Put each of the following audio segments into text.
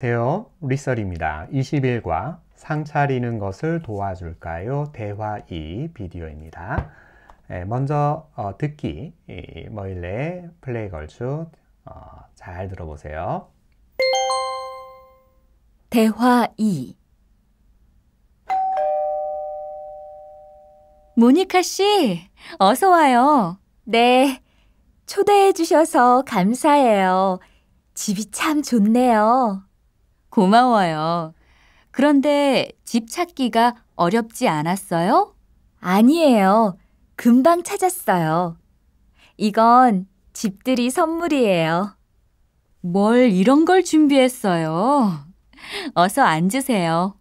안녕하세요. 리설입니다. 2 0일과상 차리는 것을 도와줄까요? 대화 2 비디오입니다. 예, 먼저 어, 듣기 머일레 플레이 걸쭉 어, 잘 들어보세요. 대화 2 모니카 씨, 어서 와요. 네, 초대해 주셔서 감사해요. 집이 참 좋네요. 고마워요. 그런데 집 찾기가 어렵지 않았어요? 아니에요. 금방 찾았어요. 이건 집들이 선물이에요. 뭘 이런 걸 준비했어요? 어서 앉으세요.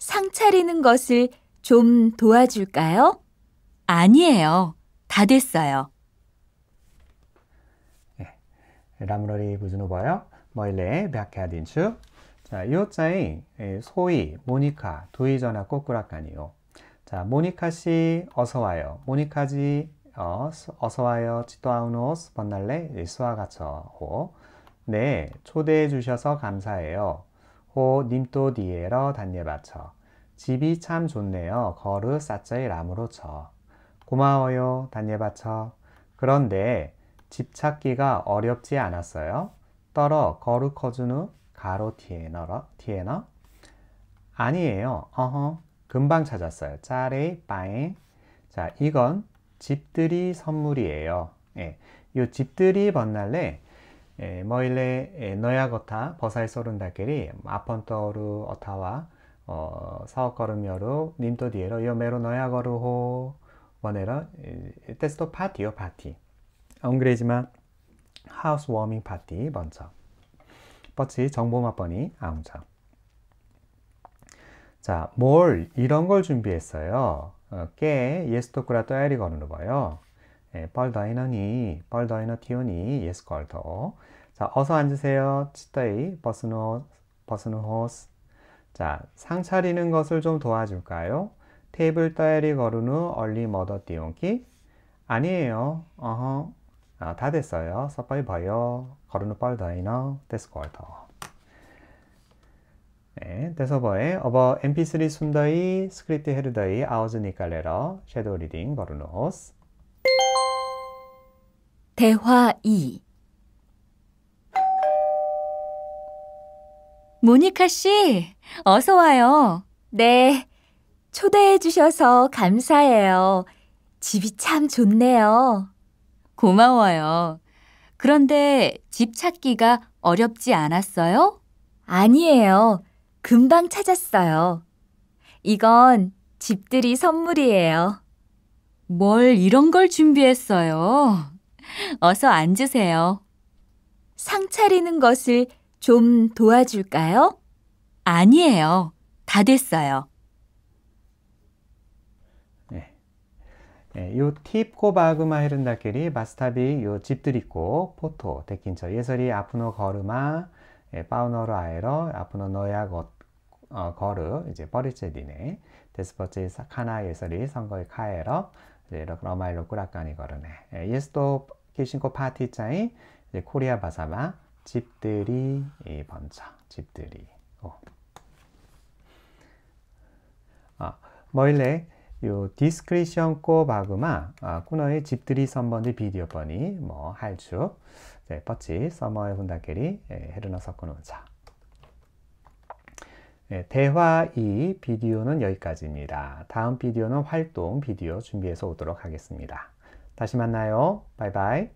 상 차리는 것을 좀 도와줄까요? 아니에요. 다 됐어요. Ramrori 네. Buznuboyo, 자, 이 호자에 예, 소희, 모니카, 도희전화 꼬꾸라카니요. 자, 모니카 씨 어서 와요. 모니카 지 어, 어서 와요. 치토아우노스 번날레 스와가처호. 예, 네, 초대해 주셔서 감사해요. 호 님또 디에러 단예바처. 집이 참 좋네요. 거르 사짜이 라무로 쳐. 고마워요. 단예바처. 그런데 집 찾기가 어렵지 않았어요. 떨어 거르 커주누 가로 뒤에 너러 뒤에 너 아니에요 어허 금방 찾았어요 짜레 빠에 자 이건 집들이 선물이에요 예, 요 집들이 번날래 에, 예, 뭐일래 에, 예, 너야거타 버사이 소른다끼리 아펀떠르 어타와 어, 사업걸음여루 님도 뒤에로 요메로 너야거루호 원해라 테스토 예, 파티요 파티 엉그레지만 아, 하우스 워밍 파티 먼저 버치정보맛보이 아웅장 자, 뭘 이런 걸 준비했어요. 어, 깨 예스토크라 떠야리 거는 봐요. 예, 뻘더이너니 뻘더이너 티오니 예스 걸더. 자, 어서 앉으세요. 치떠이 버스노 버스노 호스. 자, 상 차리는 것을 좀 도와줄까요? 테이블 떠야리 거르누 얼리 머더 띠용기 아니에요. 어허. 아, 다 됐어요. 사파이 바이어, 가르누 빨 다이너, 데스코알터. 네, 데서버에 어버 mp3 순더이 스크립트 헤르더이 아우즈 니칼레러 섀도우 리딩 버르노스 대화 2 모니카 씨, 어서 와요. 네, 초대해 주셔서 감사해요. 집이 참 좋네요. 고마워요. 그런데 집 찾기가 어렵지 않았어요? 아니에요. 금방 찾았어요. 이건 집들이 선물이에요. 뭘 이런 걸 준비했어요? 어서 앉으세요. 상 차리는 것을 좀 도와줄까요? 아니에요. 다 됐어요. 예, 요 팁코 바그마 헤른다끼리 마스타비 요 집들 있고 포토 데킨처 예설이 아프노 거르마 예, 파우너로 아에러 아프노 너야 것 어, 거르 이제 버리체디네 데스퍼치 사카나 예설이 선거의 카에러 이제 러마일로 꾸락간이 거르네 예, 예스도 키신코 파티 짜이 이제 코리아 바사바 집들이 이 번쩍 집들이 어. 아, 멀래 뭐요 디스크리션 꼬 바그마 아, 코너의 집들이 선번디 비디오 번이 뭐 할주 네, 뻗치 서머의 훈다케리 예, 헤르나 섞어놓자 네, 대화 2 비디오는 여기까지입니다. 다음 비디오는 활동 비디오 준비해서 오도록 하겠습니다. 다시 만나요. 바이바이.